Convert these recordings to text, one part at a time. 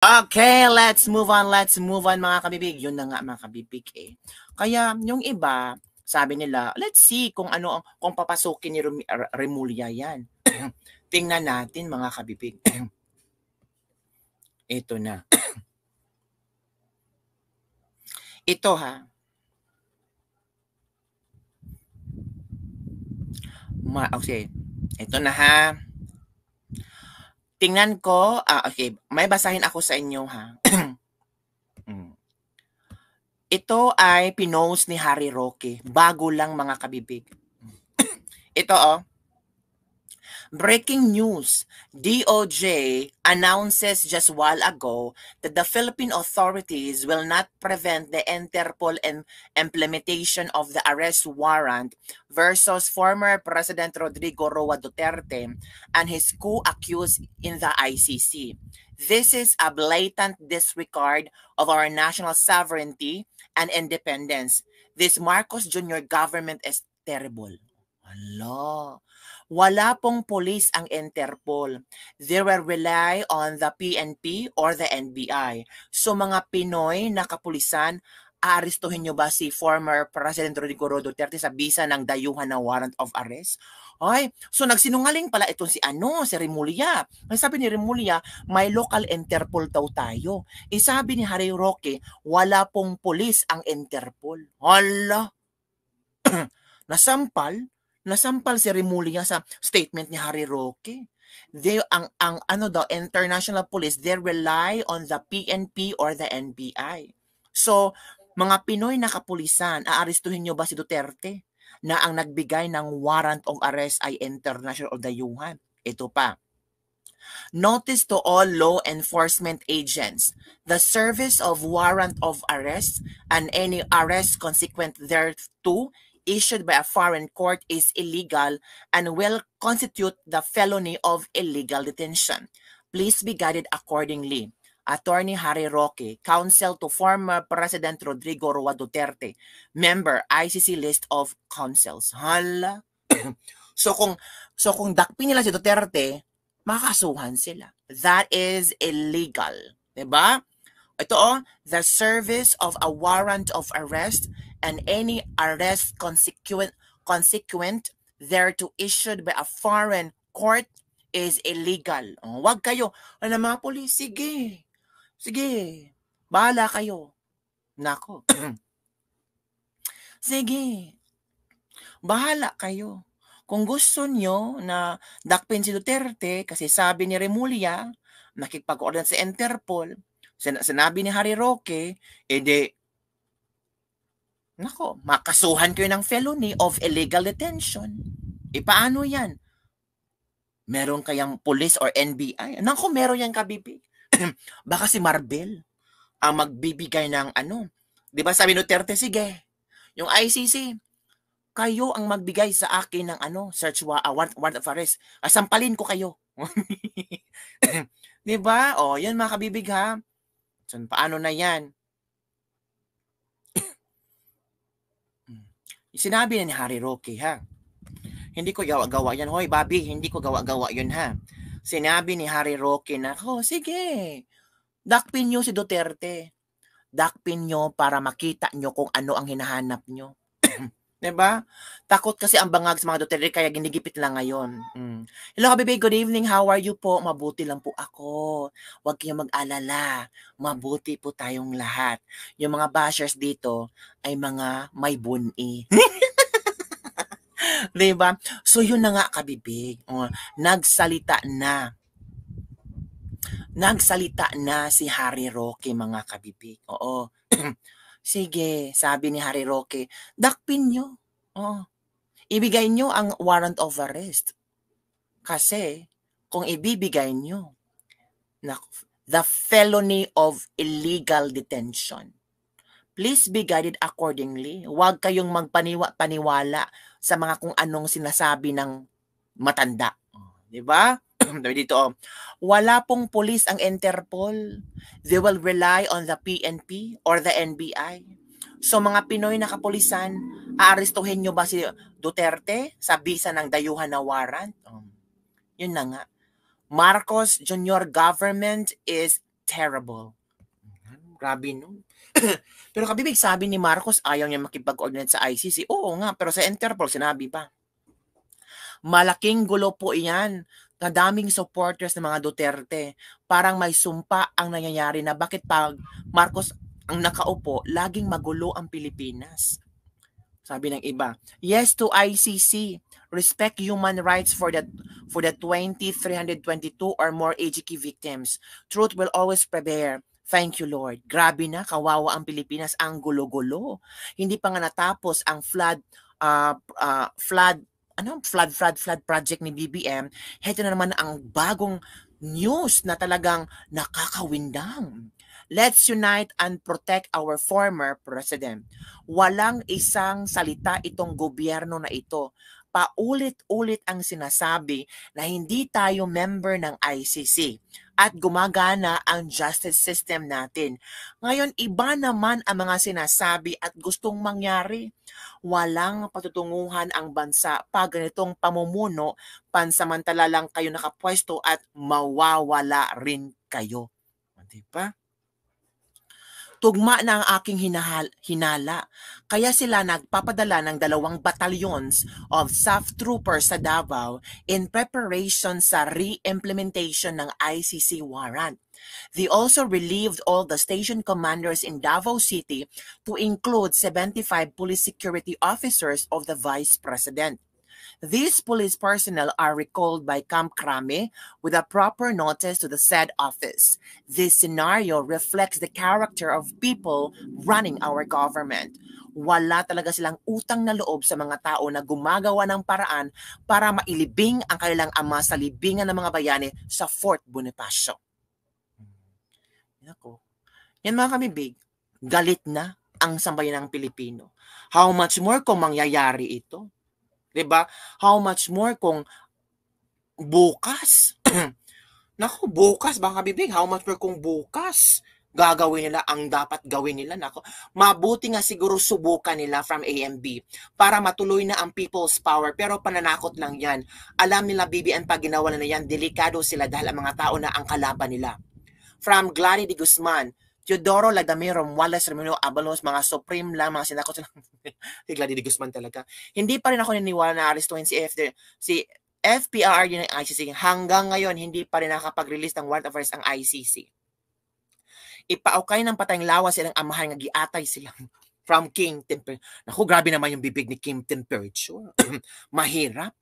Okay, let's move on, let's move on mga kabibig. Yun na nga mga kabibig eh. Kaya yung iba, sabi nila, let's see kung ano kung papasukin ni Remulia yan. Tingnan natin mga kabibig. Ito na. Ito ha. Ma okay. Ito na ha. Tingnan ko, ah, okay, may basahin ako sa inyo ha. Mm. Ito ay pinost ni Harry Roque, bago lang mga kabibig. Ito oh, Breaking news, DOJ announces just while ago that the Philippine authorities will not prevent the Interpol implementation of the arrest warrant versus former President Rodrigo Roa Duterte and his co accused in the ICC. This is a blatant disregard of our national sovereignty and independence. This Marcos Jr. government is terrible. Ala, wala pong police ang Interpol. They will rely on the PNP or the NBI. So mga Pinoy na kapulisan, aarestuhin nyo ba si former President Rodrigo Duterte sa bisa ng dayuhan na warrant of arrest? Ay, so nagsinungaling pala itong si ano, si Remulia. Ang sabi ni Remulia, may local Interpol daw tayo. Isabi eh, ni Harry Roque, wala pong police ang Interpol. Hala! Nasampal nasampal si Remulia sa statement ni Harry Roque. They ang ang ano daw international police they rely on the PNP or the NBI. So mga Pinoy na kapulisan, aarestuhin niyo ba si Duterte na ang nagbigay ng warrant of arrest ay international o dayuhan? Ito pa. Notice to all law enforcement agents, the service of warrant of arrest and any arrest consequent thereto issued by a foreign court is illegal and will constitute the felony of illegal detention. Please be guided accordingly. Attorney Harry Roque, counsel to former President Rodrigo Roa Duterte, member ICC list of counsels. Hala. so kung so kung dakpin nila si Duterte, makakasuhan sila. That is illegal, 'di ba? Ito oh, the service of a warrant of arrest and any arrest consequent, consequent thereto issued by a foreign court is illegal. Oh, wag kayo. Ano mga polis? Sige. Sige. Bahala kayo. Nako. Sige. Bahala kayo. Kung gusto nyo na dakpin si Duterte, kasi sabi ni Remulia, nakipag-order sa Interpol, sin- sinabi ni Harry Roque, edi Nako, makasuhan kayo ng felony of illegal detention. E paano yan? Meron kayang police or NBI? Nako, meron yan kabibig. Baka si Marbel ang magbibigay ng ano. Di ba sabi Duterte, sige, yung ICC, kayo ang magbigay sa akin ng ano, search wa- uh, warrant, warrant of arrest. Asampalin ko kayo. di ba? O, yan mga kabibig ha. So, paano na yan? Sinabi na ni Harry Roque ha. Hindi ko gawa-gawa yan. Hoy, Bobby, hindi ko gawa-gawa yun ha. Sinabi ni Harry Roque na, oh, sige, dakpin nyo si Duterte. Dakpin nyo para makita nyo kung ano ang hinahanap nyo. Diba? Takot kasi ang bangag sa mga Duterte kaya ginigipit lang ngayon. Mm. Hello Habibi, good evening. How are you po? Mabuti lang po ako. Huwag kayong mag-alala. Mabuti po tayong lahat. Yung mga bashers dito ay mga may buni. diba? So yun na nga kabibig. nagsalita na. Nagsalita na si Harry Rocky, mga kabibig. Oo. Sige, sabi ni Harry Roque, dakpin nyo. Oo. Ibigay nyo ang warrant of arrest. Kasi, kung ibibigay nyo, na, the felony of illegal detention. Please be guided accordingly. Huwag kayong magpaniwa-paniwala sa mga kung anong sinasabi ng matanda. Oh, 'Di ba? dito, oh, wala pong police ang Interpol. They will rely on the PNP or the NBI. So mga Pinoy na kapulisan, aarestuhin nyo ba si Duterte sa bisa ng dayuhan na warrant? Um, yun na nga. Marcos Jr. government is terrible. Mm-hmm. Grabe no. pero kabibig sabi ni Marcos ayaw niya makipag-coordinate sa ICC. Oo nga, pero sa Interpol sinabi pa. Malaking gulo po iyan na daming supporters ng mga Duterte. Parang may sumpa ang nangyayari na bakit pag Marcos ang nakaupo, laging magulo ang Pilipinas. Sabi ng iba, yes to ICC, respect human rights for the for the 20,322 or more AGK victims. Truth will always prevail. Thank you, Lord. Grabe na, kawawa ang Pilipinas, ang gulo-gulo. Hindi pa nga natapos ang flood, uh, uh, flood ano, flood, flood, flood project ni BBM, heto na naman ang bagong news na talagang nakakawindang. Let's unite and protect our former president. Walang isang salita itong gobyerno na ito. Paulit-ulit ang sinasabi na hindi tayo member ng ICC at gumagana ang justice system natin. Ngayon, iba naman ang mga sinasabi at gustong mangyari. Walang patutunguhan ang bansa pa ganitong pamumuno, pansamantala lang kayo nakapwesto at mawawala rin kayo. Di ba? Tugma na ang aking hinahal, hinala. Kaya sila nagpapadala ng dalawang battalions of SAF troopers sa Davao in preparation sa re-implementation ng ICC warrant. They also relieved all the station commanders in Davao City to include 75 police security officers of the Vice President. These police personnel are recalled by Camp Krame with a proper notice to the said office. This scenario reflects the character of people running our government. Wala talaga silang utang na loob sa mga tao na gumagawa ng paraan para mailibing ang kanilang ama sa libingan ng mga bayani sa Fort Bonifacio. Yan ako. Yan mga kami big, galit na ang sambayan ng Pilipino. How much more kung mangyayari ito? 'Di ba? How much more kung bukas? Nako, bukas bang bibig? How much more kung bukas? gagawin nila ang dapat gawin nila nako mabuti nga siguro subukan nila from AMB para matuloy na ang people's power pero pananakot lang yan alam nila BBM pag ginawa na yan delikado sila dahil ang mga tao na ang kalaban nila from Gladys Guzman Teodoro Ladamir Wallace Ramiro Abalos, mga supreme lang, mga sinakot sila. si Gladys de Guzman talaga. Hindi pa rin ako naniwala na arestuhin si FD, si FPRD ng ICC. Hanggang ngayon, hindi pa rin nakapag-release ng warrant of arrest ang ICC. Ipaukay ng patayng lawas silang amahan nga giatay sila from King Tim Naku, grabe naman yung bibig ni Kim Temperature. Mahirap.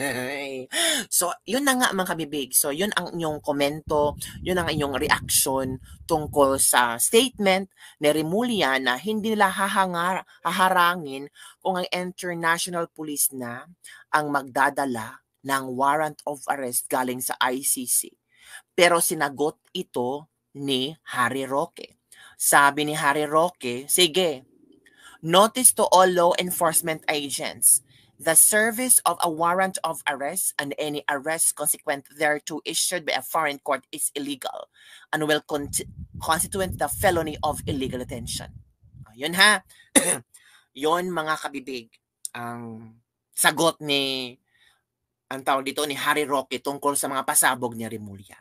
so, yun na nga mga kabibig. So, yun ang inyong komento, yun ang inyong reaction tungkol sa statement ni Remulia na hindi nila hahangar, haharangin kung ang international police na ang magdadala ng warrant of arrest galing sa ICC. Pero sinagot ito ni Harry Roque. Sabi ni Harry Roque, sige, notice to all law enforcement agents, the service of a warrant of arrest and any arrest consequent thereto issued by a foreign court is illegal and will con constitute the felony of illegal detention. Yun ha. yun mga kabibig ang sagot ni ang tawag dito ni Harry Roque tungkol sa mga pasabog ni Remulla.